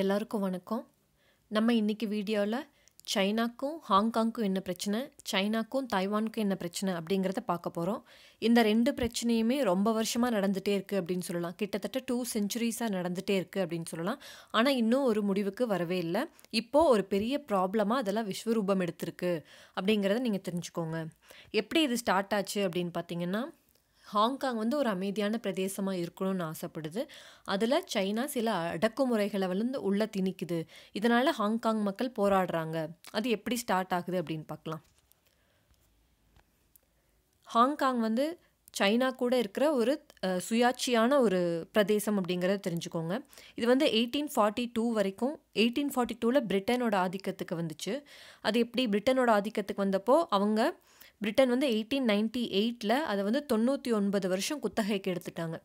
எல்லாருக்கும் வணக்கம் நம்ம இன்றைக்கி வீடியோவில் சைனாக்கும் ஹாங்காங்க்கும் என்ன பிரச்சனை சைனாக்கும் தாய்வானுக்கும் என்ன பிரச்சனை அப்படிங்கிறத பார்க்க போகிறோம் இந்த ரெண்டு பிரச்சனையுமே ரொம்ப வருஷமாக நடந்துகிட்டே இருக்குது அப்படின்னு சொல்லலாம் கிட்டத்தட்ட டூ செஞ்சுரிஸாக நடந்துகிட்டே இருக்குது அப்படின்னு சொல்லலாம் ஆனால் இன்னும் ஒரு முடிவுக்கு வரவே இல்லை இப்போது ஒரு பெரிய ப்ராப்ளமாக அதெல்லாம் விஸ்வரூபம் எடுத்திருக்கு அப்படிங்கிறத நீங்கள் தெரிஞ்சுக்கோங்க எப்படி இது ஸ்டார்ட் ஆச்சு அப்படின்னு பார்த்தீங்கன்னா ஹாங்காங் வந்து ஒரு அமைதியான பிரதேசமாக இருக்கணும்னு ஆசைப்படுது அதில் சைனா சில அடக்குமுறைகளை வந்து உள்ளே திணிக்குது இதனால் ஹாங்காங் மக்கள் போராடுறாங்க அது எப்படி ஸ்டார்ட் ஆகுது அப்படின்னு பார்க்கலாம் ஹாங்காங் வந்து சைனா கூட இருக்கிற ஒரு சுயாட்சியான ஒரு பிரதேசம் அப்படிங்கிறத தெரிஞ்சுக்கோங்க இது வந்து எயிட்டீன் ஃபார்ட்டி டூ வரைக்கும் எயிட்டீன் ஃபார்ட்டி டூவில் பிரிட்டனோட ஆதிக்கத்துக்கு வந்துச்சு அது எப்படி பிரிட்டனோட ஆதிக்கத்துக்கு வந்தப்போ அவங்க பிரிட்டன் வந்து எயிட்டீன் நைன்டி எயிட்டில் அதை வந்து தொண்ணூற்றி ஒன்பது வருஷம் குத்தகைக்கு எடுத்துட்டாங்க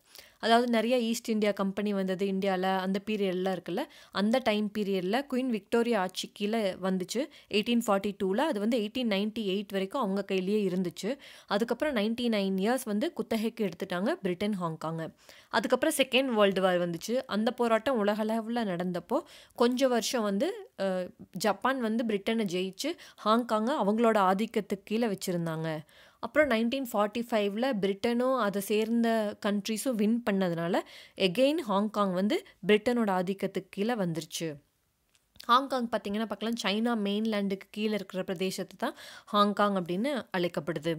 அதாவது நிறைய ஈஸ்ட் இந்தியா கம்பெனி வந்தது இந்தியாவில் அந்த பீரியட்லாம் இருக்குல்ல அந்த டைம் பீரியடில் குயின் விக்டோரியா ஆட்சி கீழே வந்துச்சு எயிட்டீன் ஃபார்ட்டி டூவில் அது வந்து எயிட்டீன் நைன்ட்டி எயிட் வரைக்கும் அவங்க கையிலேயே இருந்துச்சு அதுக்கப்புறம் நைன்ட்டி நைன் இயர்ஸ் வந்து குத்தகைக்கு எடுத்துட்டாங்க பிரிட்டன் ஹாங்காங்க அதுக்கப்புறம் செகண்ட் வேர்ல்டு வார் வந்துச்சு அந்த போராட்டம் உலகளவில் நடந்தப்போ கொஞ்சம் வருஷம் வந்து ஜப்பான் வந்து பிரிட்டனை ஜெயிச்சு ஹாங்காங்கை அவங்களோட ஆதிக்கத்துக்கு கீழே வச்சுருந்தாங்க அப்புறம் நைன்டீன் ஃபார்ட்டி ஃபைவ்ல பிரிட்டனும் அதை சேர்ந்த கண்ட்ரிஸும் வின் பண்ணதுனால எகெயின் ஹாங்காங் வந்து பிரிட்டனோட ஆதிக்கத்துக்கு கீழே வந்துருச்சு ஹாங்காங் பார்த்திங்கன்னா பார்க்கலாம் சைனா மெயின்லேண்டுக்கு கீழே இருக்கிற பிரதேசத்தை தான் ஹாங்காங் அப்படின்னு அழைக்கப்படுது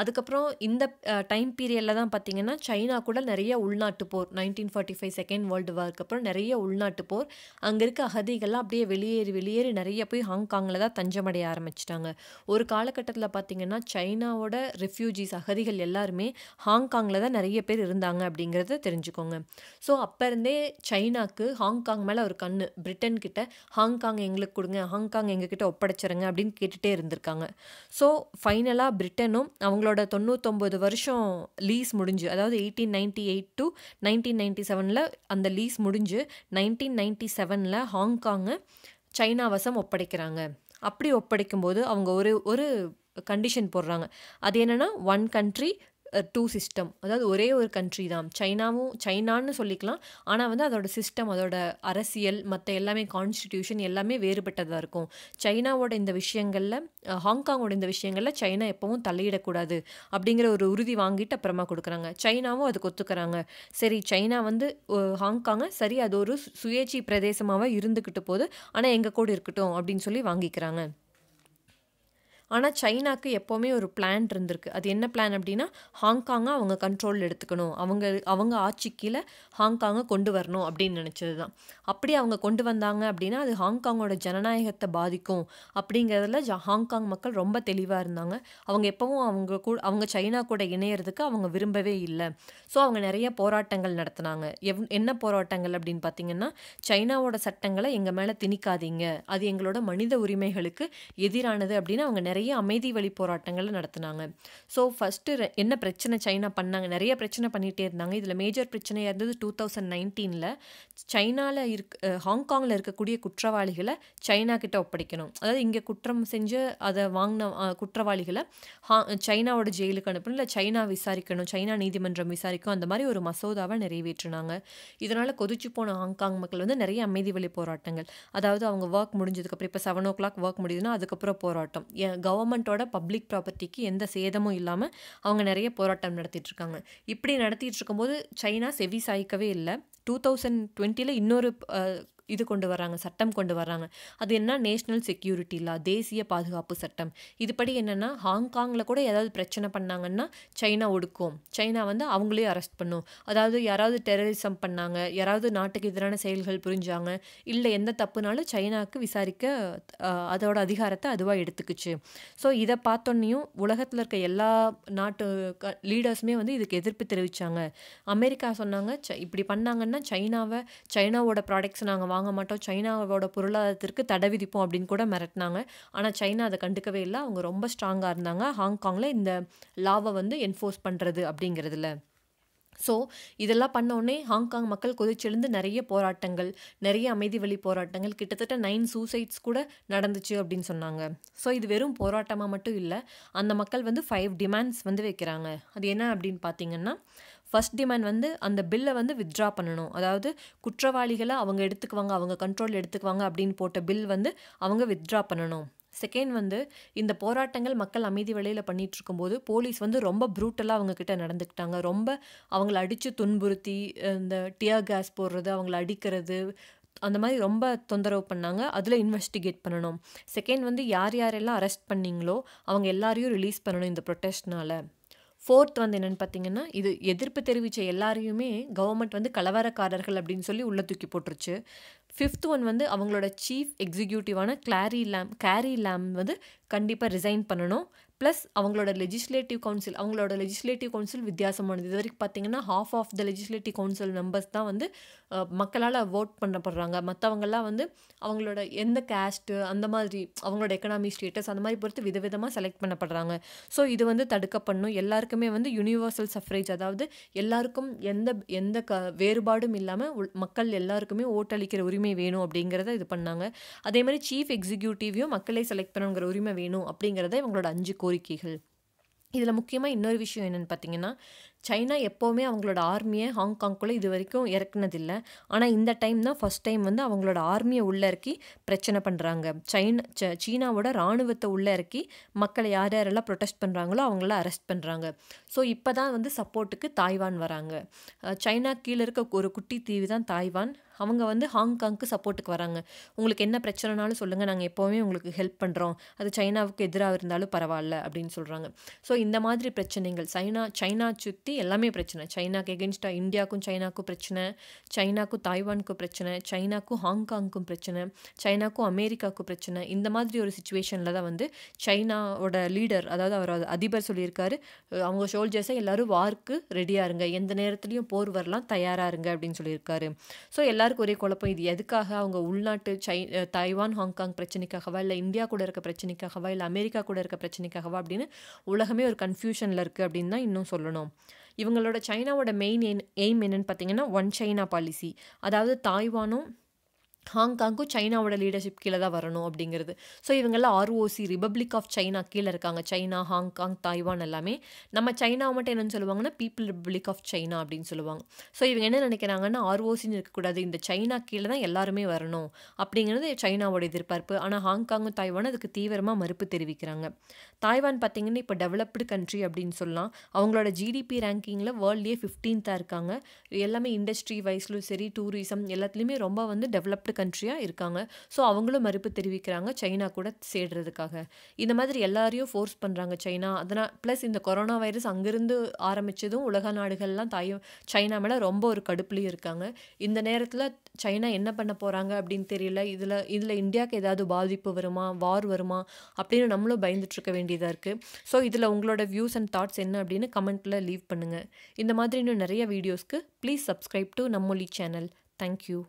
அதுக்கப்புறம் இந்த டைம் பீரியடில் தான் பார்த்திங்கன்னா சைனா கூட நிறைய உள்நாட்டு போர் nineteen forty five second world வார்க்கு அப்புறம் நிறைய உள்நாட்டு போர் அங்கே இருக்க அகதிகள்லாம் அப்படியே வெளியேறி வெளியேறி நிறைய போய் ஹாங்காங்கில் தான் தஞ்சமடைய ஆரம்பிச்சிட்டாங்க ஒரு காலகட்டத்தில் பார்த்திங்கன்னா சைனாவோட ரெஃப்யூஜிஸ் அகதிகள் எல்லாருமே ஹாங்காங்கில் தான் நிறைய பேர் இருந்தாங்க அப்படிங்கிறத தெரிஞ்சுக்கோங்க ஸோ அப்போ இருந்தே சைனாக்கு ஹாங்காங் மேலே ஒரு கண் பிரிட்டன் கிட்ட ஹாங்காங் எங்களுக்கு கொடுங்க ஹாங்காங் எங்ககிட்ட ஒப்படைச்சிருங்க அப்படின்னு கேட்டுகிட்டே இருந்திருக்காங்க ஸோ ஃபைனலாக பிரிட்டனும் அவங்களோட தொண்ணூத்தொம்பது வருஷம் லீஸ் முடிஞ்சு அதாவது eighteen ninety eight to nineteen ninety செவனில் அந்த லீஸ் முடிஞ்சு நைன்டீன் நைன்டி செவனில் ஹாங்காங்கு சைனா வசம் ஒப்படைக்கிறாங்க அப்படி ஒப்படைக்கும்போது அவங்க ஒரு ஒரு கண்டிஷன் போடுறாங்க அது என்னென்னா ஒன் கண்ட்ரி டூ சிஸ்டம் அதாவது ஒரே ஒரு கண்ட்ரி தான் சைனாவும் சைனான்னு சொல்லிக்கலாம் ஆனால் வந்து அதோட சிஸ்டம் அதோட அரசியல் மற்ற எல்லாமே கான்ஸ்டிடியூஷன் எல்லாமே வேறுபட்டதாக இருக்கும் சைனாவோட இந்த விஷயங்களில் ஹாங்காங்கோட இந்த விஷயங்களில் சைனா எப்பவும் தலையிடக்கூடாது அப்படிங்கிற ஒரு உறுதி வாங்கிட்டு அப்புறமா கொடுக்குறாங்க சைனாவும் அதுக்கு ஒத்துக்கிறாங்க சரி சைனா வந்து ஹாங்காங்கை சரி அது ஒரு சுயேட்சி பிரதேசமாக இருந்துக்கிட்டு போகுது ஆனால் எங்கள் கூட இருக்கட்டும் அப்படின்னு சொல்லி வாங்கிக்கிறாங்க ஆனால் சைனாக்கு எப்போவுமே ஒரு பிளான் இருந்திருக்கு அது என்ன பிளான் அப்படின்னா ஹாங்காங்கை அவங்க கண்ட்ரோலில் எடுத்துக்கணும் அவங்க அவங்க ஆட்சி கீழே ஹாங்காங்கை கொண்டு வரணும் அப்படின்னு நினச்சது தான் அப்படி அவங்க கொண்டு வந்தாங்க அப்படின்னா அது ஹாங்காங்கோட ஜனநாயகத்தை பாதிக்கும் அப்படிங்கிறதுல ஜ ஹாங்காங் மக்கள் ரொம்ப தெளிவாக இருந்தாங்க அவங்க எப்போவும் அவங்க கூட அவங்க சைனா கூட இணையறதுக்கு அவங்க விரும்பவே இல்லை ஸோ அவங்க நிறைய போராட்டங்கள் நடத்தினாங்க எவ் என்ன போராட்டங்கள் அப்படின்னு பார்த்தீங்கன்னா சைனாவோட சட்டங்களை எங்கள் மேலே திணிக்காதீங்க அது எங்களோட மனித உரிமைகளுக்கு எதிரானது அப்படின்னு அவங்க நிறைய அமைதி வழி போராட்டங்களை நடத்தினாங்க ஸோ ஃபஸ்ட்டு என்ன பிரச்சனை சைனா பண்ணாங்க நிறைய பிரச்சனை பண்ணிகிட்டே இருந்தாங்க இதில் மேஜர் பிரச்சனையாக இருந்தது டூ தௌசண்ட் நைன்டீனில் சைனாவில் இருக் ஹாங்காங்கில் இருக்கக்கூடிய குற்றவாளிகளை சைனா கிட்ட ஒப்படைக்கணும் அதாவது இங்கே குற்றம் செஞ்சு அதை வாங்கின குற்றவாளிகளை ஹா சைனாவோட ஜெயிலுக்கு அனுப்பணும் இல்லை சைனா விசாரிக்கணும் சைனா நீதிமன்றம் விசாரிக்கும் அந்த மாதிரி ஒரு மசோதாவை நிறைவேற்றினாங்க இதனால் கொதிச்சு போன ஹாங்காங் மக்கள் வந்து நிறைய அமைதி வழி போராட்டங்கள் அதாவது அவங்க ஒர்க் முடிஞ்சதுக்கப்புறம் இப்போ செவன் ஓ கிளாக் ஒர்க் முடியுதுன்னா அதுக்கப்புறம் போராட்டம் கவர்மெண்ட்டோட பப்ளிக் ப்ராப்பர்ட்டிக்கு எந்த சேதமும் இல்லாமல் அவங்க நிறைய போராட்டம் நடத்திட்டு இருக்காங்க இப்படி நடத்திட்டு இருக்கும்போது சைனா செவி சாய்க்கவே இல்லை டூ தௌசண்ட் டுவெண்ட்டியில் இன்னொரு இது கொண்டு வராங்க சட்டம் கொண்டு வராங்க அது என்ன நேஷ்னல் செக்யூரிட்டி லா தேசிய பாதுகாப்பு சட்டம் இதுபடி என்னென்னா ஹாங்காங்கில் கூட ஏதாவது பிரச்சனை பண்ணாங்கன்னா சைனா ஒடுக்கும் சைனா வந்து அவங்களே அரெஸ்ட் பண்ணும் அதாவது யாராவது டெரரிசம் பண்ணாங்க யாராவது நாட்டுக்கு எதிரான செயல்கள் புரிஞ்சாங்க இல்லை எந்த தப்புனாலும் சைனாவுக்கு விசாரிக்க அதோட அதிகாரத்தை அதுவாக எடுத்துக்குச்சு ஸோ இதை பார்த்தோன்னையும் உலகத்தில் இருக்க எல்லா நாட்டு லீடர்ஸுமே வந்து இதுக்கு எதிர்ப்பு தெரிவித்தாங்க அமெரிக்கா சொன்னாங்க இப்படி பண்ணாங்கன்னா சைனாவை சைனாவோட ப்ராடக்ட்ஸ் நாங்கள் வாங்க மாட்டோம் சைனாவோட பொருளாதாரத்திற்கு தடை விதிப்போம் அப்படின்னு கூட மிரட்டினாங்க ஆனால் சைனா அதை கண்டுக்கவே இல்லை அவங்க ரொம்ப ஸ்ட்ராங்காக இருந்தாங்க ஹாங்காங்கில் இந்த லாவை வந்து என்ஃபோர்ஸ் பண்ணுறது அப்படிங்கிறதுல ஸோ இதெல்லாம் பண்ணோடனே ஹாங்காங் மக்கள் கொதிச்செழுந்து நிறைய போராட்டங்கள் நிறைய அமைதி வழி போராட்டங்கள் கிட்டத்தட்ட நைன் சூசைட்ஸ் கூட நடந்துச்சு அப்படின்னு சொன்னாங்க ஸோ இது வெறும் போராட்டமாக மட்டும் இல்லை அந்த மக்கள் வந்து ஃபைவ் டிமாண்ட்ஸ் வந்து வைக்கிறாங்க அது என்ன அப்படின்னு பார்த்தீங்கன்னா ஃபஸ்ட் டிமாண்ட் வந்து அந்த பில்லை வந்து வித்ட்ரா பண்ணணும் அதாவது குற்றவாளிகளை அவங்க எடுத்துக்குவாங்க அவங்க கண்ட்ரோல் எடுத்துக்குவாங்க அப்படின்னு போட்ட பில் வந்து அவங்க வித்ட்ரா பண்ணணும் செகண்ட் வந்து இந்த போராட்டங்கள் மக்கள் அமைதி வழியில் பண்ணிகிட்டு இருக்கும்போது போலீஸ் வந்து ரொம்ப ப்ரூட்டலாக அவங்கக்கிட்ட நடந்துக்கிட்டாங்க ரொம்ப அவங்கள அடித்து துன்புறுத்தி இந்த டியர் கேஸ் போடுறது அவங்கள அடிக்கிறது அந்த மாதிரி ரொம்ப தொந்தரவு பண்ணாங்க அதில் இன்வெஸ்டிகேட் பண்ணணும் செகண்ட் வந்து யார் யாரெல்லாம் அரெஸ்ட் பண்ணிங்களோ அவங்க எல்லாரையும் ரிலீஸ் பண்ணணும் இந்த ப்ரொட்டஸ்ட்னால் ஃபோர்த் வந்து என்னென்னு பார்த்தீங்கன்னா இது எதிர்ப்பு தெரிவித்த எல்லாரையுமே கவர்மெண்ட் வந்து கலவரக்காரர்கள் அப்படின்னு சொல்லி உள்ளே தூக்கி போட்டுருச்சு ஃபிஃப்த் ஒன் வந்து அவங்களோட சீஃப் எக்ஸிக்யூட்டிவான கிளாரி லேம் கேரி லேம் வந்து கண்டிப்பாக ரிசைன் பண்ணணும் ப்ளஸ் அவங்களோட லெஜிஸ்லேட்டிவ் கவுன்சில் அவங்களோட லெஜிஸ்லேட்டிவ் கவுன்சில் வித்தியாசமானது இது வரைக்கும் பார்த்தீங்கன்னா half of the legislative council members தான் வந்து மக்களால் ஓட் பண்ணப்படுறாங்க மற்றவங்களாம் வந்து அவங்களோட எந்த கேஸ்ட்டு அந்த மாதிரி அவங்களோட எக்கனாமி ஸ்டேட்டஸ் அந்த மாதிரி பொறுத்து விதவிதமாக செலக்ட் பண்ணப்படுறாங்க ஸோ இது வந்து தடுக்கப்படணும் எல்லாருக்குமே வந்து யூனிவர்சல் சஃப்ரேஜ் அதாவது எல்லாருக்கும் எந்த எந்த க வேறுபாடும் இல்லாமல் மக்கள் எல்லாருக்குமே ஓட்டளிக்கிற உரிமை வேணும் அப்படிங்கிறத இது பண்ணாங்க அதே மாதிரி சீஃப் எக்ஸிக்யூட்டிவையும் மக்களை செலக்ட் பண்ணுங்கிற உரிமை வேணும் அப்படிங்கிறத இவங்களோட அஞ்சு கோரிக்கைகள் இதில் முக்கியமாக இன்னொரு விஷயம் என்னென்னு பார்த்தீங்கன்னா சைனா எப்போவுமே அவங்களோட ஆர்மியை ஹாங்காங்குள்ளே இது வரைக்கும் இறக்குனதில்லை ஆனால் இந்த டைம் தான் ஃபஸ்ட் டைம் வந்து அவங்களோட ஆர்மியை உள்ளே இறக்கி பிரச்சனை பண்ணுறாங்க சைனா சீனாவோட இராணுவத்தை உள்ளே இறக்கி மக்களை யார் யாரெல்லாம் ப்ரொடெஸ்ட் பண்ணுறாங்களோ அவங்கள அரெஸ்ட் பண்ணுறாங்க ஸோ இப்போ தான் வந்து சப்போர்ட்டுக்கு தாய்வான் வராங்க சைனா கீழே இருக்க ஒரு குட்டி தீவு தான் தாய்வான் அவங்க வந்து ஹாங்காங்க்கு சப்போர்ட்டுக்கு வராங்க உங்களுக்கு என்ன பிரச்சனைனாலும் சொல்லுங்கள் நாங்கள் எப்போவுமே உங்களுக்கு ஹெல்ப் பண்ணுறோம் அது சைனாவுக்கு எதிராக இருந்தாலும் பரவாயில்ல அப்படின்னு சொல்கிறாங்க ஸோ இந்த மாதிரி பிரச்சனைகள் சைனா சைனா சுற்றி எல்லாமே பிரச்சனை சைனாக்கு எகென்ஸ்டாக இந்தியாவுக்கும் சைனாக்கும் பிரச்சனை சைனாக்கும் தாய்வானுக்கும் பிரச்சனை சைனாக்கும் ஹாங்காங்க்கும் பிரச்சனை சைனாக்கும் அமெரிக்காவுக்கும் பிரச்சனை இந்த மாதிரி ஒரு சுச்சுவேஷனில் தான் வந்து சைனாவோட லீடர் அதாவது அவர் அதிபர் சொல்லியிருக்காரு அவங்க சோல்ஜர்ஸை எல்லோரும் வார்க்கு ரெடியாக இருங்க எந்த நேரத்துலையும் போர் வரலாம் தயாராக இருங்க அப்படின்னு சொல்லியிருக்காரு ஸோ எல்லாருக்கும் ஒரே குழப்பம் இது எதுக்காக அவங்க உள்நாட்டு சை தாய்வான் ஹாங்காங் பிரச்சனைக்காகவா இல்லை இந்தியா கூட இருக்க பிரச்சனைக்காகவா இல்லை அமெரிக்கா கூட இருக்க பிரச்சனைக்காகவா அப்படின்னு உலகமே ஒரு கன்ஃபியூஷனில் இருக்குது அப்படின்னு தான் இன்னும் சொல்லணும் இவங்களோட சைனாவோட மெயின் எய்ம் என்னென்னு பார்த்தீங்கன்னா ஒன் சைனா பாலிசி அதாவது தாய்வானும் ஹாங்காங்கும் சைனாவோட லீடர்ஷிப் கீழே தான் வரணும் அப்படிங்கிறது ஸோ இவங்கெல்லாம் ஆர்ஓசி ரிபப்ளிக் ஆஃப் சைனா கீழே இருக்காங்க சைனா ஹாங்காங் தாய்வான் எல்லாமே நம்ம சைனா மட்டும் என்னென்னு சொல்லுவாங்கன்னா பீப்புள் ரிபப்ளிக் ஆஃப் சைனா அப்படின்னு சொல்லுவாங்க ஸோ இவங்க என்ன நினைக்கிறாங்கன்னா ஆர்ஓசின்னு இருக்கக்கூடாது இந்த சைனா கீழே தான் எல்லாருமே வரணும் அப்படிங்கிறது சைனாவோட எதிர்பார்ப்பு ஆனால் ஹாங்காங்கும் தாய்வான் அதுக்கு தீவிரமாக மறுப்பு தெரிவிக்கிறாங்க தாய்வான் பார்த்திங்கன்னா இப்போ டெவலப்டு கண்ட்ரி அப்படின்னு சொல்லலாம் அவங்களோட ஜிடிபி ரேங்கிங்கில் வேர்ல்ட்லேயே ஃபிஃப்டீன்த்தாக இருக்காங்க எல்லாமே இண்டஸ்ட்ரி வைஸ்லையும் சரி டூரிசம் எல்லாத்துலேயுமே ரொம்ப வந்து டெவலப்டு கண்ட்ரியாக இருக்காங்க ஸோ அவங்களும் மறுப்பு தெரிவிக்கிறாங்க சைனா கூட சேர்றதுக்காக இந்த மாதிரி எல்லாரையும் ஃபோர்ஸ் பண்ணுறாங்க சைனா அதனால் ப்ளஸ் இந்த கொரோனா வைரஸ் அங்கேருந்து ஆரம்பித்ததும் உலக நாடுகள்லாம் தாய் சைனா மேலே ரொம்ப ஒரு கடுப்புலேயும் இருக்காங்க இந்த நேரத்தில் சைனா என்ன பண்ண போகிறாங்க அப்படின்னு தெரியல இதில் இதில் இந்தியாவுக்கு ஏதாவது பாதிப்பு வருமா வார் வருமா அப்படின்னு நம்மளும் பயந்துட்டுருக்க வேண்டியதாக இருக்குது ஸோ இதில் உங்களோட வியூஸ் அண்ட் தாட்ஸ் என்ன அப்படின்னு கமெண்ட்டில் லீவ் பண்ணுங்கள் இந்த மாதிரி இன்னும் நிறைய வீடியோஸ்க்கு please subscribe to Nammozhi channel thank you